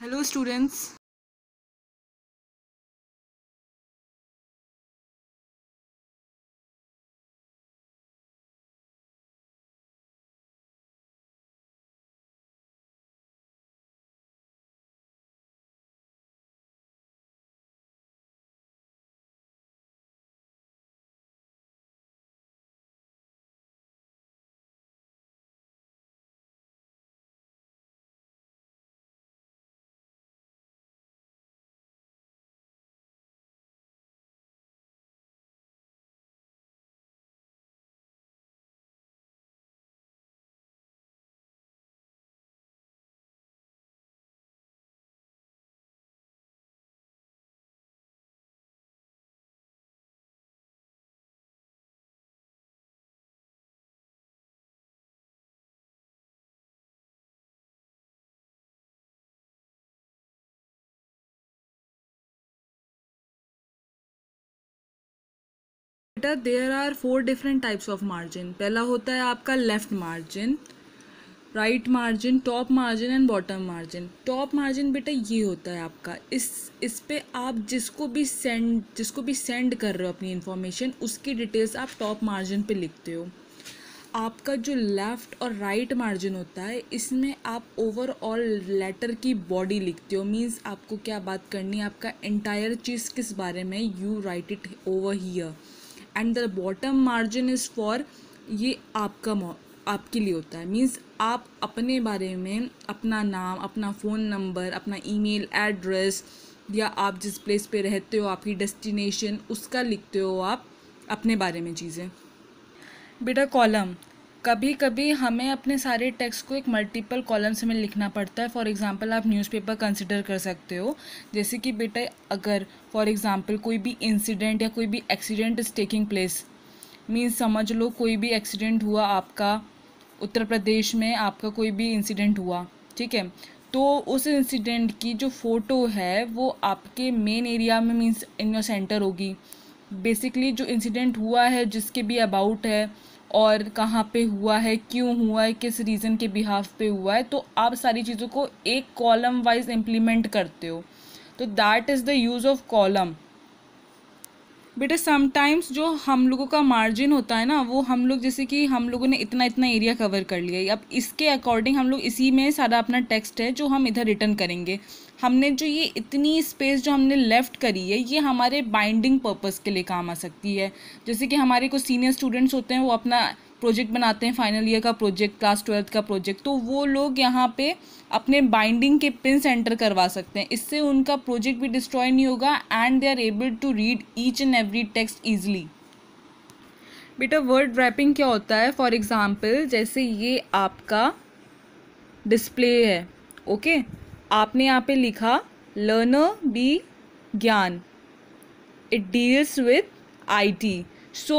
Hello students. बेटा there are four different types of margin पहला होता है आपका left margin right margin top margin and bottom margin top margin बेटा ये होता है आपका इस इस पे आप जिसको भी सेंड जिसको भी सेंड कर रहे हो अपनी इन्फॉर्मेशन उसकी डिटेल्स आप टॉप मार्जिन पे लिखते हो आपका जो लेफ़्ट और राइट right मार्जिन होता है इसमें आप ओवरऑल लेटर की बॉडी लिखते हो मींस आपको क्या बात करनी है आपका एंटायर चीज़ किस बारे में you write it over here and the bottom margin is for ये आपका आपके लिए होता है मीन्स आप अपने बारे में अपना नाम अपना फ़ोन नंबर अपना ईमेल एड्रेस या आप जिस प्लेस पे रहते हो आपकी डेस्टिनेशन उसका लिखते हो आप अपने बारे में चीज़ें बेटा कॉलम कभी कभी हमें अपने सारे टेक्स्ट को एक मल्टीपल कॉलम्स में लिखना पड़ता है फॉर एग्ज़ाम्पल आप न्यूज़पेपर कंसिडर कर सकते हो जैसे कि बेटा अगर फॉर एग्ज़ाम्पल कोई भी इंसिडेंट या कोई भी accident is taking place means समझ लो कोई भी एक्सीडेंट हुआ आपका उत्तर प्रदेश में आपका कोई भी इंसिडेंट हुआ ठीक है तो उस इंसिडेंट की जो फ़ोटो है वो आपके मेन एरिया में मीन्स इन योर सेंटर होगी बेसिकली जो इंसिडेंट हुआ है जिसके भी अबाउट है और कहाँ पे हुआ है क्यों हुआ है किस रीज़न के बिहाफ पे हुआ है तो आप सारी चीज़ों को एक कॉलम वाइज इम्प्लीमेंट करते हो तो that is the use of column बेटा समटाइम्स जो हम लोगों का मार्जिन होता है ना वो हम लोग जैसे कि हम लोगों ने इतना इतना एरिया कवर कर लिया अब इसके अकॉर्डिंग हम लोग इसी में सारा अपना टेक्स्ट है जो हम इधर रिटर्न करेंगे हमने जो ये इतनी स्पेस जो हमने लेफ़्ट करी है ये हमारे बाइंडिंग पर्पज़ के लिए काम आ सकती है जैसे कि हमारे कुछ सीनियर स्टूडेंट्स होते हैं वो अपना प्रोजेक्ट बनाते हैं फाइनल ईयर का प्रोजेक्ट क्लास ट्वेल्थ का प्रोजेक्ट तो वो लोग यहाँ पे अपने बाइंडिंग के पिन एंटर करवा सकते हैं इससे उनका प्रोजेक्ट भी डिस्ट्रॉय नहीं होगा and they are able to read each and every text easily बेटा वर्ड रैपिंग क्या होता है फॉर एग्ज़ाम्पल जैसे ये आपका डिस्प्ले है ओके okay? आपने यहाँ पे लिखा learner Vigyan it deals with I T so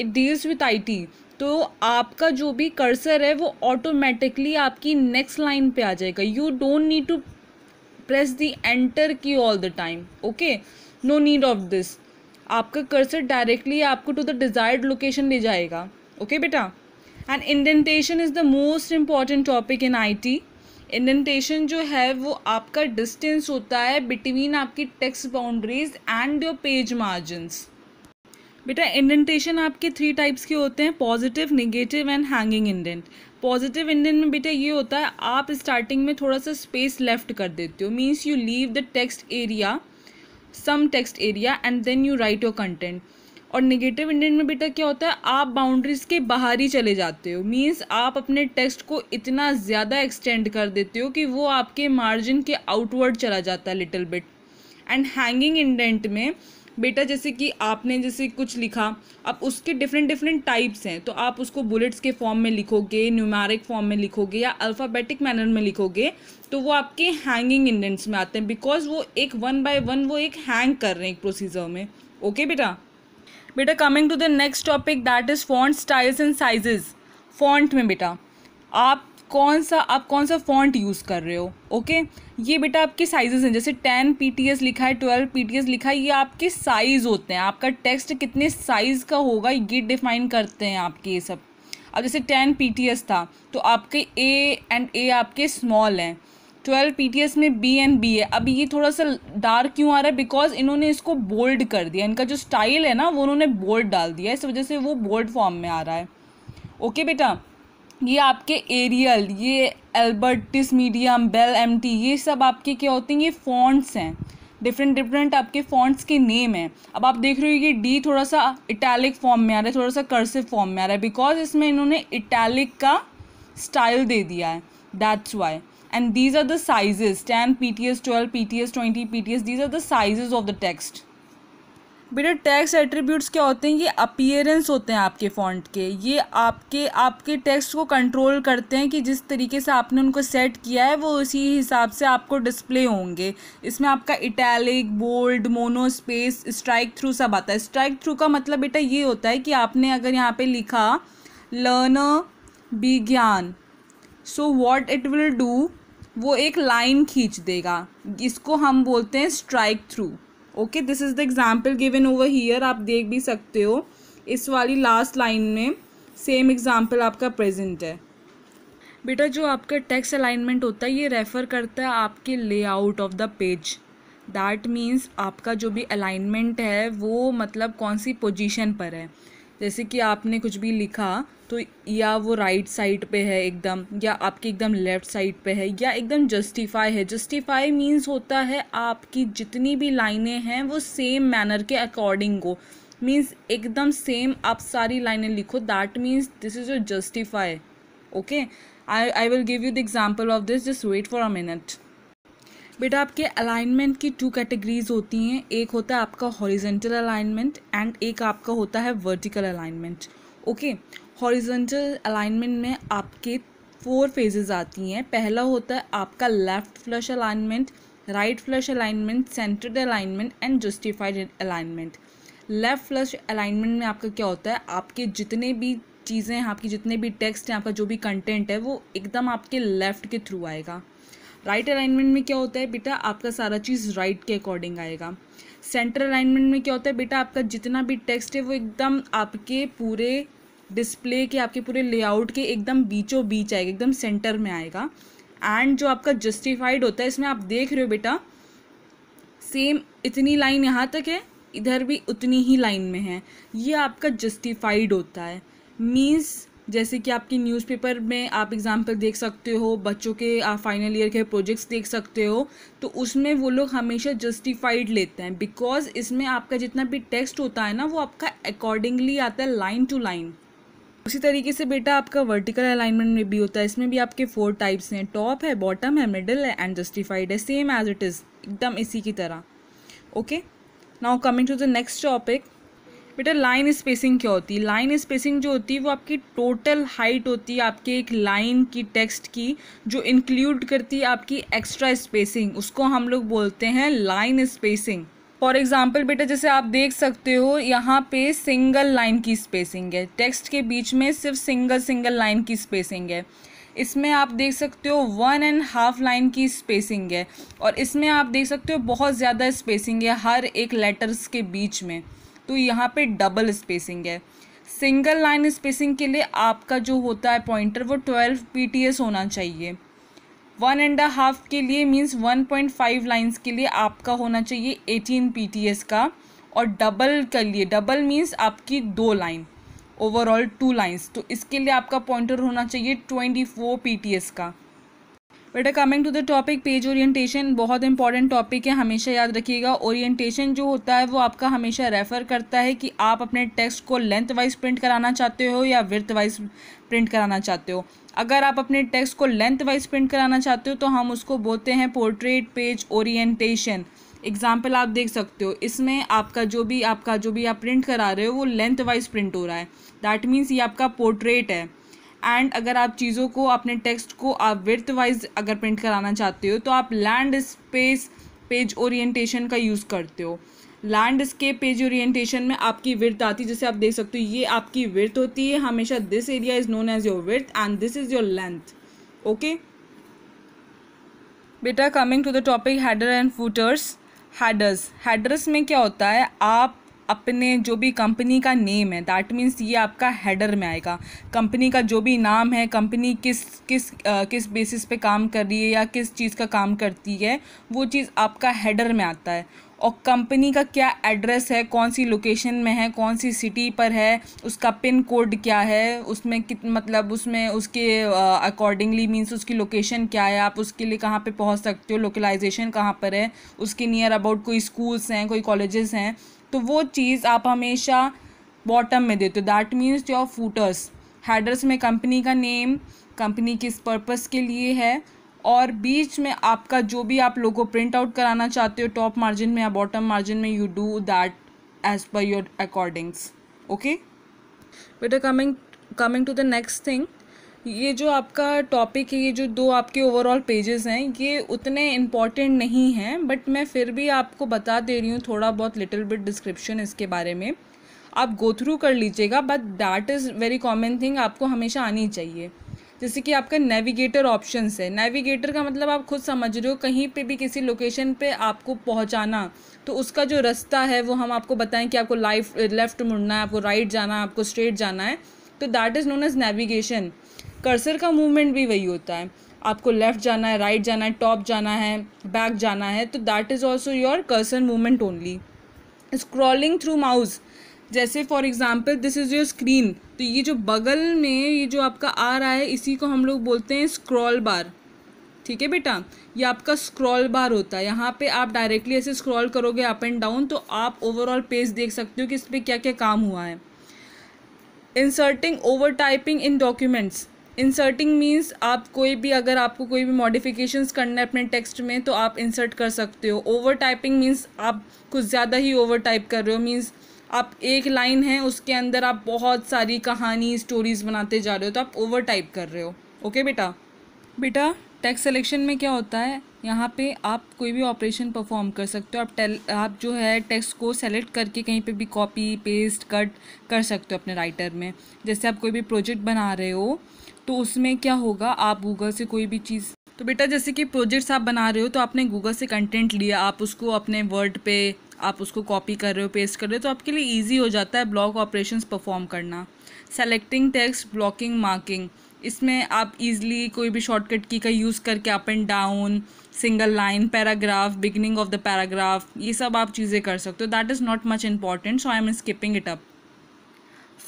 it deals with I T तो आपका जो भी कर्सर है वो ऑटोमेटिकली आपकी नेक्स्ट लाइन पे आ जाएगा you don't need to press the enter key all the time okay no need of this आपका कर्सर डायरेक्टली आपको टू द डिज़ायर्ड लोकेशन ले जाएगा ओके okay, बेटा and indentation is the most important topic in I T indentation जो है वो आपका distance होता है बिटवीन आपकी text boundaries and your page margins बेटा इंडेंटेशन आपके थ्री टाइप्स के होते हैं positive negative and hanging indent positive indent में बेटा ये होता है आप स्टार्टिंग में थोड़ा सा स्पेस लेफ्ट कर देते हो means you leave the text area some text area and then you write your content और नेगेटिव इंडेंट में बेटा क्या होता है आप बाउंड्रीज के बाहर ही चले जाते हो मीन्स आप अपने टेक्स्ट को इतना ज़्यादा एक्सटेंड कर देते हो कि वो आपके मार्जिन के आउटवर्ड चला जाता है little bit and hanging indent में बेटा जैसे कि आपने जैसे कुछ लिखा अब उसके डिफरेंट डिफरेंट टाइप्स हैं तो आप उसको बुलेट्स के फॉर्म में लिखोगे न्यूमेरिक फॉर्म में लिखोगे या अल्फ़ाबेटिक मैनर में लिखोगे तो वो आपके हैंगिंग इंडेंट्स में आते हैं बिकॉज वो एक वन बाय वन वो एक हैंग कर रहे हैं एक प्रोसीजर में ओके okay, बेटा बेटा coming to the next topic that is font styles and sizes font में बेटा आप कौन सा आप कौन सा फॉन्ट यूज़ कर रहे हो ओके ये बेटा आपके साइजेस हैं जैसे टेन पी टी एस लिखा है ट्वेल्व पी टी एस लिखा है ये आपके साइज़ होते हैं आपका टेक्स्ट कितने साइज़ का होगा ये डिफाइन करते हैं आपके ये सब अब जैसे टेन पी टी एस था तो आपके ए एंड ए आपके स्मॉल हैं ट्वेल्व पी में बी एंड बी है अब ये थोड़ा सा डार्क क्यों आ रहा है बिकॉज इन्होंने इसको बोल्ड कर दिया इनका जो स्टाइल है ना वो उन्होंने बोल्ड डाल दिया इस वजह से वो बोल्ड फॉर्म में आ रहा है ओके बेटा ये आपके एरियल ये एल्बर्टिस मीडियम बेल एम ये सब आपके क्या होते हैं ये फॉन्ट्स हैं डिफरेंट डिफरेंट आपके फॉन्ट्स के नेम हैं अब आप देख रहे हो कि डी थोड़ा सा इटैलिक फॉर्म में आ रहा है थोड़ा सा कर्सिव फॉर्म में आ रहा है बिकॉज इसमें इन्होंने इटैलिक का स्टाइल दे दिया है that's why and these are the sizes 10 pts 12 pts 20 pts these are the sizes of the text बेटा टैक्स एट्रीब्यूट्स क्या होते हैं ये अपीयरेंस होते हैं आपके फॉन्ट के ये आपके आपके टेक्स्ट को कंट्रोल करते हैं कि जिस तरीके से आपने उनको सेट किया है वो उसी हिसाब से आपको डिस्प्ले होंगे इसमें आपका italic bold monospace strike through सब आता है स्ट्राइक थ्रू का मतलब बेटा ये होता है कि आपने अगर यहाँ पर लिखा learner Vigyan so what it will do वो एक लाइन खींच देगा इसको हम बोलते हैं strike through okay this is the example given over here आप देख भी सकते हो इस वाली लास्ट लाइन में सेम एग्ज़ाम्पल आपका प्रेजेंट है बेटा जो आपका टेक्स अलाइनमेंट होता है ये रेफ़र करता है आपके layout of the page that means आपका जो भी अलाइनमेंट है वो मतलब कौन सी पोजिशन पर है जैसे कि आपने कुछ भी लिखा तो या वो राइट साइड पे है एकदम या आपकी एकदम लेफ़्ट साइड पे है या एकदम जस्टिफाई है जस्टिफाई मींस होता है आपकी जितनी भी लाइनें हैं वो सेम मैनर के अकॉर्डिंग हो मीन्स एकदम सेम आप सारी लाइनें लिखो that means this is your justify okay I I will give you the example of this just wait for a minute बेटा आपके अलाइनमेंट की टू कैटेगरीज होती हैं एक होता है आपका हॉरिजेंटल अलाइनमेंट एंड एक आपका होता है vertical alignment okay horizontal alignment में आपके फोर फेजेस आती हैं पहला होता है आपका left flush alignment right flush alignment centred alignment and justified alignment left flush alignment में आपका क्या होता है आपके जितने भी चीज़ें हैं आपकी जितने भी टेक्स्ट हैं आपका जो भी कंटेंट है वो एकदम आपके लेफ़्ट के थ्रू आएगा राइट अलाइनमेंट में क्या होता है बेटा आपका सारा चीज़ राइट के अकॉर्डिंग आएगा सेंटर अलाइनमेंट में क्या होता है बेटा आपका जितना भी टेक्स्ट है वो एकदम आपके पूरे डिस्प्ले के आपके पूरे लेआउट के एकदम बीचों बीच आएगा एकदम सेंटर में आएगा एंड जो आपका जस्टिफाइड होता है इसमें आप देख रहे हो बेटा सेम इतनी लाइन यहाँ तक है इधर भी उतनी ही लाइन में है ये आपका जस्टिफाइड होता है मीन्स जैसे कि आपकी न्यूज़पेपर में आप एग्ज़ाम्पल देख सकते हो बच्चों के आप फाइनल ईयर के प्रोजेक्ट्स देख सकते हो तो उसमें वो लोग हमेशा जस्टिफाइड लेते हैं बिकॉज इसमें आपका जितना भी टेक्स्ट होता है ना वो आपका अकॉर्डिंगली आता है लाइन टू लाइन उसी तरीके से बेटा आपका वर्टिकल अलाइनमेंट में भी होता है इसमें भी आपके फोर टाइप्स हैं टॉप है बॉटम है मिडल है एंड जस्टिफाइड है सेम एज इट इज़ एकदम इसी की तरह okay now coming to the next topic बेटा लाइन स्पेसिंग क्या होती है लाइन स्पेसिंग जो होती है वो आपकी टोटल हाइट होती है आपके एक लाइन की टेक्स्ट की जो इंक्लूड करती है आपकी एक्स्ट्रा स्पेसिंग उसको हम लोग बोलते हैं लाइन स्पेसिंग फॉर एग्जाम्पल बेटा जैसे आप देख सकते हो यहाँ पे सिंगल लाइन की स्पेसिंग है टेक्स्ट के बीच में सिर्फ सिंगल सिंगल लाइन की स्पेसिंग है इसमें आप देख सकते हो वन एंड हाफ लाइन की स्पेसिंग है और इसमें आप देख सकते हो बहुत ज़्यादा स्पेसिंग है हर एक लेटर्स के बीच में तो यहाँ पे डबल स्पेसिंग है सिंगल लाइन स्पेसिंग के लिए आपका जो होता है पॉइंटर वो ट्वेल्व पी होना चाहिए वन एंड हाफ के लिए means one point five lines के लिए आपका होना चाहिए एटीन पी का और डबल के लिए डबल मीन्स आपकी दो लाइन ओवरऑल टू लाइन्स तो इसके लिए आपका पॉइंटर होना चाहिए ट्वेंटी फोर पी का बेटा coming to the topic page orientation बहुत इंपॉर्टेंट टॉपिक है हमेशा याद रखिएगा ओरिएंटेशन जो होता है वो आपका हमेशा रेफर करता है कि आप अपने टेक्स्ट को लेंथ वाइज प्रिंट कराना चाहते हो या विर्थ वाइज प्रिंट कराना चाहते हो अगर आप अपने टेक्स्ट को लेंथ वाइज प्रिंट कराना चाहते हो तो हम उसको बोलते हैं पोर्ट्रेट पेज ओरिएंटेशन एग्जाम्पल आप देख सकते हो इसमें आपका जो भी आपका जो भी आप प्रिंट करा रहे हो वो लेंथ वाइज प्रिंट हो रहा है दैट मीन्स ये आपका पोर्ट्रेट है एंड अगर आप चीज़ों को अपने टेक्स्ट को आप विर्थ वाइज अगर प्रिंट कराना चाहते हो तो आप लैंड स्पेस पेज ओरिएंटेशन का यूज़ करते हो लैंडस्केप पेज ओरिएंटेशन में आपकी विर्थ आती है जैसे आप देख सकते हो ये आपकी विर्थ होती है हमेशा this area is known as your विर्थ and this is your length okay बेटा coming to the topic header and footers headers headers में क्या होता है आप अपने जो भी कंपनी का नेम है दैट मीन्स ये आपका हेडर में आएगा कंपनी का जो भी नाम है कंपनी किस किस आ, किस बेसिस पे काम कर रही है या किस चीज़ का काम करती है वो चीज़ आपका हेडर में आता है और कंपनी का क्या एड्रेस है कौन सी लोकेशन में है कौन सी सिटी पर है उसका पिन कोड क्या है उसमें कित मतलब उसमें उसके अकॉर्डिंगली uh, मींस उसकी लोकेशन क्या है आप उसके लिए कहाँ पे पहुँच सकते हो लोकलाइजेशन कहाँ पर है उसके नियर अबाउट कोई स्कूल्स हैं कोई कॉलेजेस हैं तो वो चीज़ आप हमेशा बॉटम में देते हो that means your footers headers में कंपनी का नेम कंपनी किस पर्पस के लिए है और बीच में आपका जो भी आप लोगों को प्रिंट आउट कराना चाहते हो टॉप मार्जिन में या बॉटम मार्जिन में you do that as per your accordings okay बेटा coming coming to the next thing ये जो आपका टॉपिक है ये जो दो आपके ओवरऑल पेजेस हैं ये उतने इम्पॉर्टेंट नहीं हैं बट मैं फिर भी आपको बता दे रही हूँ थोड़ा बहुत लिटिल बिट डिस्क्रिप्शन इसके बारे में आप गो थ्रू कर लीजिएगा but that is very common thing आपको हमेशा आनी चाहिए जैसे कि आपका नेविगेटर ऑप्शन है नेविगेटर का मतलब आप खुद समझ रहे हो कहीं पे भी किसी लोकेशन पे आपको पहुंचाना तो उसका जो रास्ता है वो हम आपको बताएं कि आपको लाइफ लेफ़्ट मुड़ना है आपको राइट जाना है आपको स्ट्रेट जाना है तो that is known as navigation cursor का मूवमेंट भी वही होता है आपको लेफ़्ट जाना है राइट जाना है टॉप जाना है बैक जाना है तो that is also your cursor movement only scrolling through mouse जैसे for example this is your screen तो ये जो बगल में ये जो आपका आ रहा है इसी को हम लोग बोलते हैं स्क्रॉल बार ठीक है बेटा ये आपका स्क्रॉल बार होता है यहाँ पे आप डायरेक्टली ऐसे स्क्रॉल करोगे अप एंड डाउन तो आप ओवरऑल पेज देख सकते हो कि इस पर क्या क्या काम हुआ है inserting over typing in documents inserting means आप कोई भी अगर आपको कोई भी मॉडिफिकेशंस करना है अपने टेक्स्ट में तो आप इंसर्ट कर सकते हो ओवर टाइपिंग मीन्स आप कुछ ज़्यादा ही ओवर टाइप कर रहे हो मीन्स आप एक लाइन है उसके अंदर आप बहुत सारी कहानी स्टोरीज बनाते जा रहे हो तो आप ओवर टाइप कर रहे हो ओके बेटा बेटा टैक्स सिलेक्शन में क्या होता है यहाँ पे आप कोई भी ऑपरेशन परफॉर्म कर सकते हो आप टेल आप जो है टेक्स्ट को सेलेक्ट करके कहीं पे भी कॉपी पेस्ट कट कर सकते हो अपने राइटर में जैसे आप कोई भी प्रोजेक्ट बना रहे हो तो उसमें क्या होगा आप गूगल से कोई भी चीज़ तो बेटा जैसे कि प्रोजेक्ट्स आप बना रहे हो तो आपने गूगल से कंटेंट लिया आप उसको अपने वर्ड पे आप उसको कॉपी कर रहे हो पेस्ट कर रहे हो तो आपके लिए ईजी हो जाता है ब्लॉक ऑपरेशंस परफॉर्म करना सेलेक्टिंग टेक्स्ट ब्लॉकिंग मार्किंग इसमें आप इजीली कोई भी शॉर्टकट की का यूज़ करके up and down single line paragraph beginning of the paragraph ये सब आप चीज़ें कर सकते हो that is not much important so I am skipping it up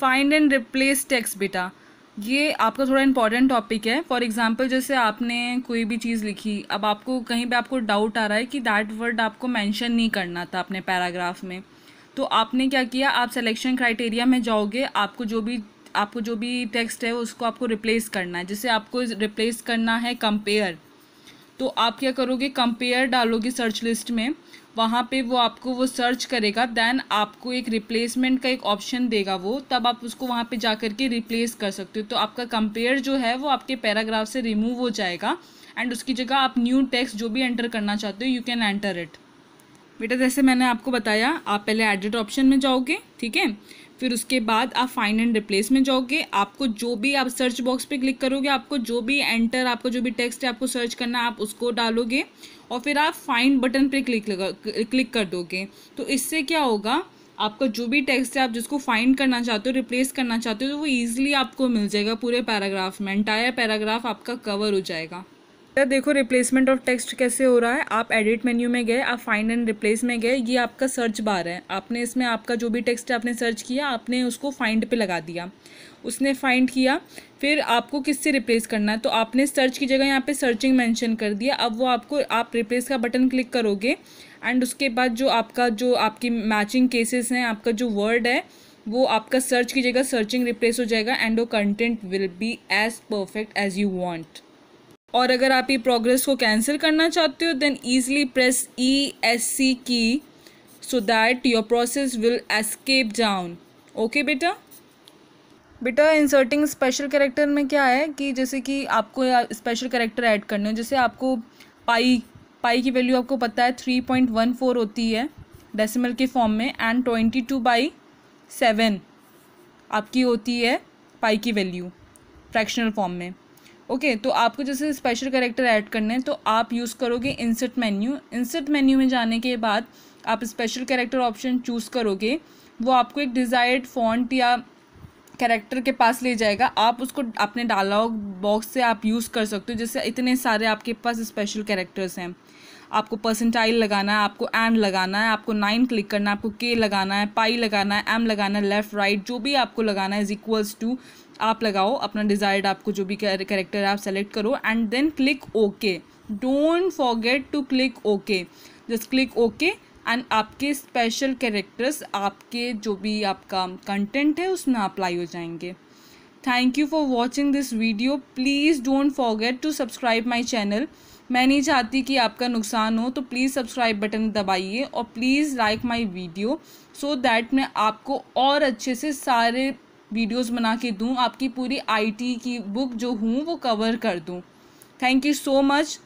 find and replace text बेटा ये आपका थोड़ा इंपॉर्टेंट टॉपिक है फॉर एग्जाम्पल जैसे आपने कोई भी चीज़ लिखी अब आपको कहीं पे आपको डाउट आ रहा है कि दैट वर्ड आपको मेंशन नहीं करना था अपने पैराग्राफ में तो आपने क्या किया आप सिलेक्शन क्राइटेरिया में जाओगे आपको जो भी आपको जो भी टेक्स्ट है उसको आपको रिप्लेस करना है जैसे आपको रिप्लेस करना है कंपेयर तो आप क्या करोगे कंपेयर डालोगे सर्च लिस्ट में वहाँ पे वो आपको वो सर्च करेगा दैन आपको एक रिप्लेसमेंट का एक ऑप्शन देगा वो तब आप उसको वहाँ पे जा कर के रिप्लेस कर सकते हो तो आपका कंपेयर जो है वो आपके पैराग्राफ से रिमूव हो जाएगा एंड उसकी जगह आप न्यू टेक्स्ट जो भी एंटर करना चाहते हो यू कैन एंटर इट बेटा जैसे मैंने आपको बताया आप पहले एडिट ऑप्शन में जाओगे ठीक है फिर उसके बाद आप फाइंड एंड रिप्लेस में जाओगे आपको जो भी आप सर्च बॉक्स पे क्लिक करोगे आपको जो भी एंटर आपका जो भी टेक्स्ट है आपको सर्च करना है आप उसको डालोगे और फिर आप फाइंड बटन पे क्लिक लगा क्लिक कर दोगे तो इससे क्या होगा आपका जो भी टेक्स्ट है आप जिसको फाइंड करना चाहते हो रिप्लेस करना चाहते हो तो वो ईजिली आपको मिल जाएगा पूरे पैराग्राफ में एंटायर पैराग्राफ आपका कवर हो जाएगा देखो रिप्लेसमेंट ऑफ टेक्स्ट कैसे हो रहा है आप एडिट मेन्यू में गए आप फाइंड एंड रिप्लेस में गए ये आपका सर्च बार है आपने इसमें आपका जो भी टेक्स्ट आपने सर्च किया आपने उसको फाइंड पे लगा दिया उसने फाइंड किया फिर आपको किससे रिप्लेस करना है तो आपने सर्च की जगह यहाँ पे सर्चिंग मेंशन कर दिया अब वो आपको आप रिप्लेस का बटन क्लिक करोगे एंड उसके बाद जो आपका जो आपकी मैचिंग केसेस हैं आपका जो वर्ड है वो आपका सर्च की जगह सर्चिंग रिप्लेस हो जाएगा एंड वो content will be as perfect as you want और अगर आप ये प्रोग्रेस को कैंसिल करना चाहते हो then easily press E S C key so that your process will escape down okay बेटा बेटा इंसर्टिंग स्पेशल कैरेक्टर में क्या है कि जैसे कि आपको स्पेशल कैरेक्टर ऐड करने हो जैसे आपको पाई पाई की वैल्यू आपको पता है थ्री पॉइंट वन फोर होती है डेसिमल के फॉर्म में and twenty two by seven आपकी होती है पाई की वैल्यू फ्रैक्शनल फॉर्म में ओके okay, तो आपको जैसे स्पेशल करेक्टर ऐड करने हैं तो आप यूज़ करोगे इंसर्ट मेन्यू इंसर्ट मेन्यू में जाने के बाद आप स्पेशल करेक्टर ऑप्शन चूज़ करोगे वो आपको एक डिज़ायर्ड फॉन्ट या करेक्टर के पास ले जाएगा आप उसको अपने डायलॉग बॉक्स से आप यूज़ कर सकते हो जैसे इतने सारे आपके पास स्पेशल कैरेक्टर्स हैं आपको परसेंटाइल लगाना है आपको एंड लगाना है आपको नाइन क्लिक करना है आपको के लगाना है पाई लगाना है एम लगाना है लेफ़्ट राइट जो भी आपको लगाना है इज इक्वल्स टू आप लगाओ अपना डिज़ायर्ड आपको जो भी करेक्टर आप सेलेक्ट करो and then click okay don't forget to click okay just click okay and आपके स्पेशल कैरेक्टर्स आपके जो भी आपका कंटेंट है उसमें अप्लाई हो जाएंगे thank you for watching this video please don't forget to subscribe my channel मैं नहीं चाहती कि आपका नुकसान हो तो प्लीज़ सब्सक्राइब बटन दबाइए और please like my video so that मैं आपको और अच्छे से सारे वीडियोस बना के दूँ आपकी पूरी आईटी की बुक जो हूँ वो कवर कर दूँ थैंक यू सो मच